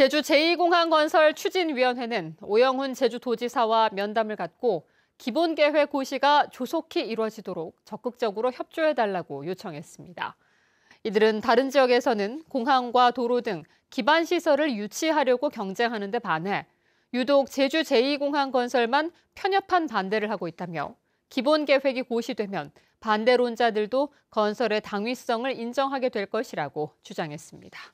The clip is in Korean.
제주 제2공항 건설 추진위원회는 오영훈 제주도지사와 면담을 갖고 기본 계획 고시가 조속히 이루어지도록 적극적으로 협조해달라고 요청했습니다. 이들은 다른 지역에서는 공항과 도로 등 기반 시설을 유치하려고 경쟁하는 데 반해 유독 제주 제2공항 건설만 편협한 반대를 하고 있다며 기본 계획이 고시되면 반대론자들도 건설의 당위성을 인정하게 될 것이라고 주장했습니다.